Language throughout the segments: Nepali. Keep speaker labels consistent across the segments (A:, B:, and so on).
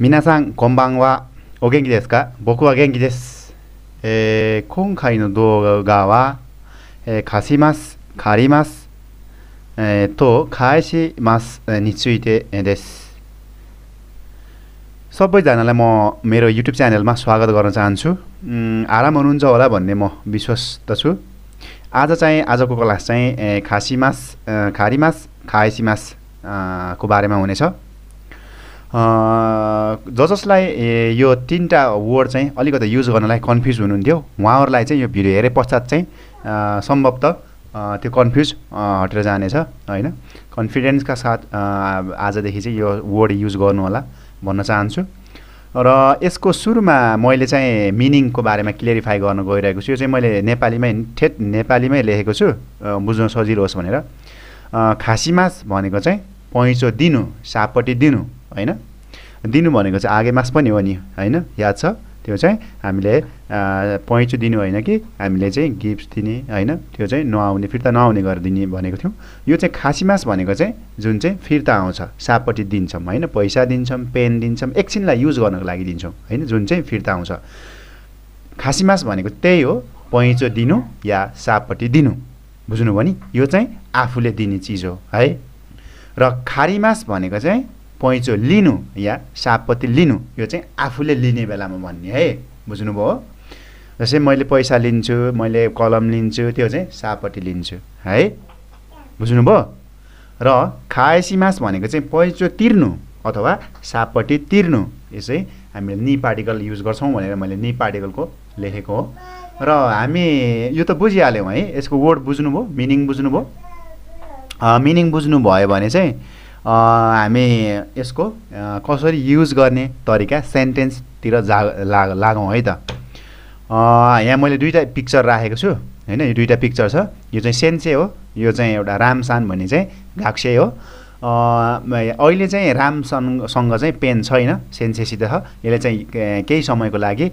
A: 皆さんこんばんはお元気ですか僕は元気です、えー、今回の動画は、えー、貸します借ります、えー、と返しますについてですそこで何も見 YouTube チャンネルもスワランチンアラモンジョーラボネモビショスタチューアザチャイアザココラスチャイ貸します借ります返しますコバレマンネショ ज जसलाई यो तिनवटा वर्ड चाहिँ अलिकति युज गर्नलाई कन्फ्युज हुनुहुन्थ्यो उहाँहरूलाई चाहिँ यो भिडियो हेरे पश्चात चाहिँ सम्भवतः त्यो कन्फ्युज हटेर जानेछ होइन कन्फिडेन्सका साथ आजदेखि चाहिँ यो वर्ड युज गर्नुहोला भन्न चाहन्छु र यसको सुरुमा मैले चाहिँ मिनिङको बारेमा क्लियरिफाई गर्न गइरहेको छु यो चाहिँ मैले नेपालीमै ठेट नेपालीमै लेखेको छु बुझ्न सजिलो होस् भनेर खासी मास भनेको चाहिँ पैँचो दिनु सापट्टि दिनु होइन दिनु भनेको चाहिँ आगे मास पनि हो नि होइन याद छ त्यो चाहिँ हामीले पैँचो दिनु होइन कि हामीले चाहिँ गिफ्ट दिने होइन त्यो चाहिँ नआउने फिर्ता नआउने गरिदिने भनेको थियौँ यो चाहिँ खासी मास भनेको चाहिँ जुन चाहिँ फिर्ता आउँछ सापट्टि दिन्छौँ होइन पैसा दिन्छौँ पेन दिन्छौँ एकछिनलाई युज गर्नको लागि दिन्छौँ होइन जुन चाहिँ फिर्ता आउँछ खासी मास भनेको त्यही हो पैँचो दिनु या सापट्टि दिनु बुझ्नु भने यो चाहिँ आफूले दिने चिज हो है र खारी मास भनेको चाहिँ पैँचो लिनु या सापपत्ती लिनु यो चाहिँ आफूले लिने बेलामा भन्ने है बुझ्नुभयो जस्तै मैले पैसा लिन्छु मैले कलम लिन्छु त्यो चाहिँ सापपट्टि लिन्छु है बुझ्नुभयो र खाएसी मास भनेको चाहिँ पैँचो तिर्नु अथवा सापपट्टि तिर्नु यो चाहिँ हामीले नि पार्टिकल युज गर्छौँ भनेर मैले नि पार्टिकलको लेखेको हो र हामी यो त बुझिहाल्यौँ है यसको वर्ड बुझ्नुभयो मिनिङ बुझ्नुभयो मिनिङ भयो भने चाहिँ हामी यसको कसरी युज गर्ने तरिका सेन्टेन्सतिर जा ला लागौँ है त यहाँ मैले दुईवटा पिक्चर राखेको छु होइन यो दुईवटा पिक्चर छ यो चाहिँ सेन्से हो यो चाहिँ एउटा रामसान भन्ने चाहिँ घाक्से हो अहिले चाहिँ रामसनसँग चाहिँ पेन छैन सेन्सेसित छ यसले चाहिँ केही समयको लागि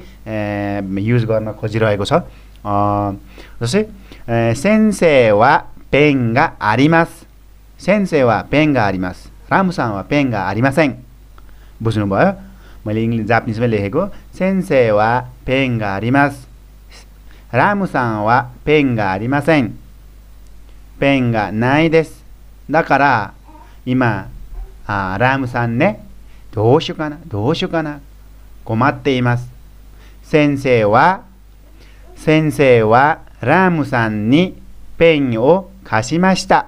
A: युज गर्न खोजिरहेको छ जस्तै सेन्से वा पेङ्गा आरिमास 先生はペンがあります。ラムさんはペンがありません。ボの場合、マリンザプニ先生はペンがあります。ラムさんはペンがありません。ペンがないです。だから、今、あラムさんね、どうしようかな、どうしようかな、困っています。先生は、先生はラムさんにペンを貸しました。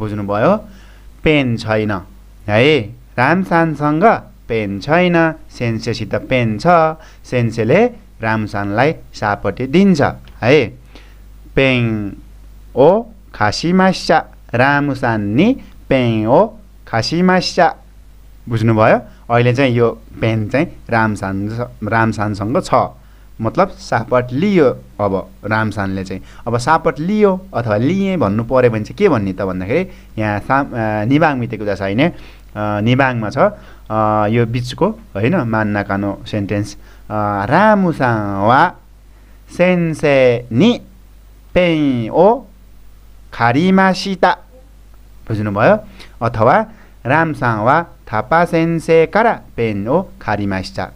A: बुझ्नुभयो पेन छैन है रामसानसँग पेन छैन सेन्सेसित पेन छ सेन्सेले रामसानलाई सापट्टि दिन्छ है पेन ओ खासीमास्या रामसान नि पेङ ओ खासीमास्या बुझ्नुभयो अहिले चाहिँ यो पेन चाहिँ रामसान रामसानसँग छ मतलब सापट लियो अब रामसानले चाहिँ अब सापट लियो अथवा लिएँ भन्नु पऱ्यो भने चाहिँ के भन्ने त भन्दाखेरि यहाँ सा निबाङ मितेको जस होइन निबाङमा छ यो बिचको होइन मान्ना कानो सेन्टेन्स रामुसा वा सेन्से नि पेन ओ खारीमा सीता बुझ्नुभयो अथवा रामसाङ वा थापा सेन्से कारा पेन ओ खारीमा सीता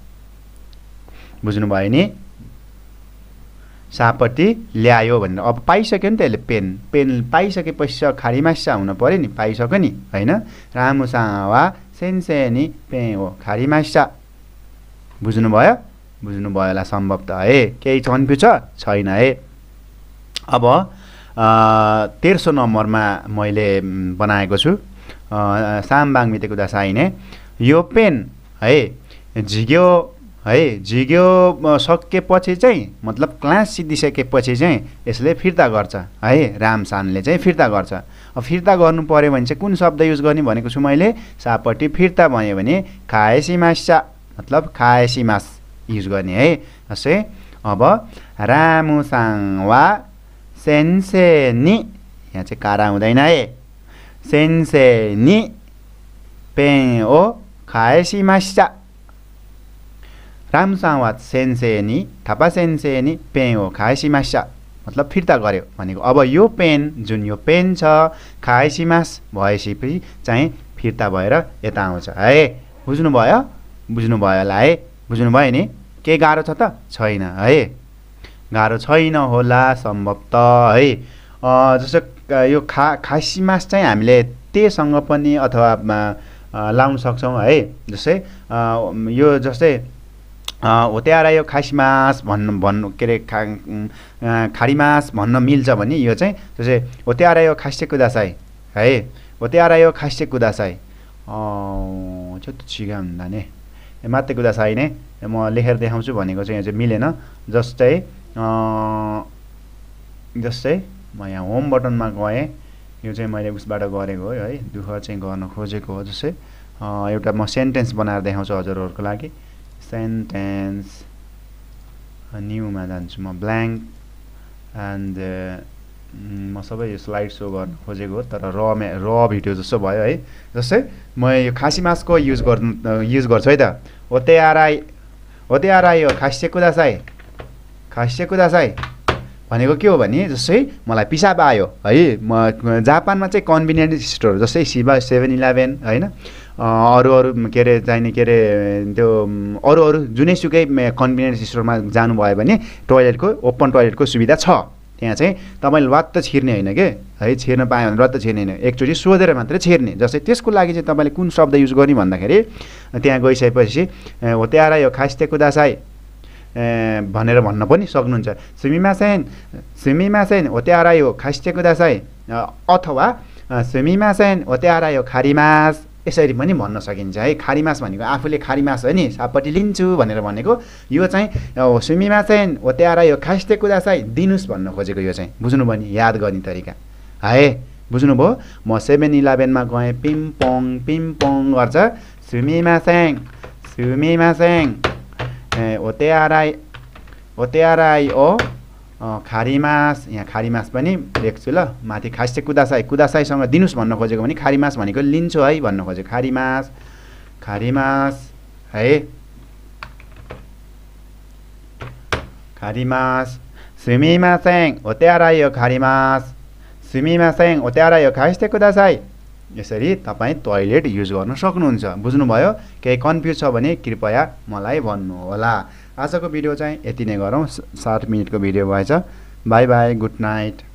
A: बुझ्नुभयो नि सापट्टि ल्यायो भनेर अब पाइसक्यो नि त यसले पेन पेन पाइसकेपछि खारीमासा हुनु पऱ्यो नि पाइसक्यो नि होइन सावा सेन्सेनी पे हो खारीमासा बुझ्नुभयो बुझ्नुभयो होला सम्भव त है केही कन्फ्युज छैन है अब तेर्सो नम्बरमा मैले बनाएको छु सामबाङ मितेको दासाइने यो पेन है झिग्यो है झिग्यो सकेपछि चाहिँ मतलब क्लास सिद्धिसकेपछि चाहिँ यसले फिर्ता गर्छ है रामसानले चाहिँ फिर्ता गर्छ अब फिर्ता गर्नु पऱ्यो भने चाहिँ कुन शब्द युज गर्ने भनेको छु मैले सापट्टि फिर्ता भयो भने खाएसी मासा मतलब खाएसी मास युज गर्ने है जस्तै अब रामुसाङ वा सेन्सेनी यहाँ चाहिँ कारा हुँदैन है सेन्सेनी ओ खाएसी मासा राम सावाद सेन्से नि थापा सेन्से नि पेन हो खाएसिमास्या मतलब फिर्ता गऱ्यो भनेको अब यो पेन जुन यो पेन छ खाएसिमास भएपछि चाहिँ फिर्ता भएर यता आउँछ है बुझ्नुभयो बुझ्नुभयो होला है बुझ्नुभयो नि केही गाह्रो छ त छैन है गाह्रो छैन होला सम्भवत है जस्तो यो खा खासिमास चाहिँ हामीले तेसँग पनि अथवा लाउन सक्छौँ है जस्तै यो जस्तै होत्याएर यो खासिमास भन्नु भन्नु के अरे खा खाडीमास भन्न मिल्छ भने यो चाहिँ त्यो चाहिँ होत्याएर यो खासे कुदासाई है होत्याएर यो खासे कुदासाई छ त छिगा हुँदा नि मात्रै कुदासाई नै म लेखेर देखाउँछु भनेको चाहिँ यो चाहिँ मिलेन जस्तै जस्तै म यहाँ होम बटनमा गएँ यो चाहिँ मैले उसबाट गरेको हो है दुःख चाहिँ गर्न खोजेको हो जस्तै एउटा म सेन्टेन्स बनाएर देखाउँछु हजुरहरूको लागि sentence न्युमा जान्छु म ब्ल्याङ्क एन्ड म सबै यो स्लाइड सो गर्न खोजेको हो तर र र भिडियो जस्तो भयो है जस्तै म यो खासी मासको युज गर्नु युज गर्छु है त ओते आराई ओते आराई हो खासी कुदासाई खासे कुदासाई भनेको के हो भने जस्तै मलाई पिसाब आयो है म जापानमा चाहिँ कन्भिनियन्ट स्टोर जस्तै सिभा सेभेन इलेभेन होइन अरू अरू के अरे चाहिने के अरे त्यो अरू अरू जुनैसुकै कन्भिनियन्स स्टोरमा जानुभयो भने टोइलेटको ओपन टोइलेटको सुविधा छ त्यहाँ चाहिँ तपाईँले वात्त छिर्ने होइन कि है छिर्न पायो भने वात्त छिर्ने होइन एकचोटि सोधेर मात्रै छिर्ने जस्तै त्यसको लागि चाहिँ तपाईँले कुन शब्द युज गर्ने भन्दाखेरि त्यहाँ गइसकेपछि हो त्यहाँ यो खास्ते कुदासाई भनेर भन्न पनि सक्नुहुन्छ सुमिमा सेन सुमिमा सेन हो त्यारा यो खास्ते कुदासाई अथवा सुमिमा सेन हो त्यहाँ यो खारिमास यसरी पनि भन्न सकिन्छ है खाडी मास भनेको आफूले खाडी मास हो नि सापट्टि लिन्छु भनेर भनेको यो चाहिँ सुमीमा चाहिँ होत्याएर यो खास्ते कुरा चाहिँ दिनुहोस् भन्न खोजेको यो चाहिँ बुझ्नुभयो नि याद गर्ने तरिका है बुझ्नुभयो म सेभेन इलेभेनमा गएँ पिम्पोङ पिम्पोङ गर्छ सुमीमा स्याङ सुमीमा स्याङ ए होत्याराई होत्याराई ओ खारी मास यहाँ खारी मास पनि लेख्छु ल माथि खास चाहिँ कुदासाई कुदासाईसँग दिनुहोस् भन्न खोजेको भने खारी मास भनेको लिन्छु है भन्न खोजेको खारी मास खारी मास है खारी मास सुमिमा स्याङ होत्यारा यो खारी मास सुमिमा स्याङ होत्यारा यो चाहिँ कुदासाई यसरी तपाईँ टोइलेट युज गर्न सक्नुहुन्छ बुझ्नुभयो केही कन्फ्युज छ भने कृपया मलाई भन्नुहोला आजको भिडियो चाहिँ यति नै गरौँ सात मिनटको भिडियो भएछ बाई बाई गुड नाइट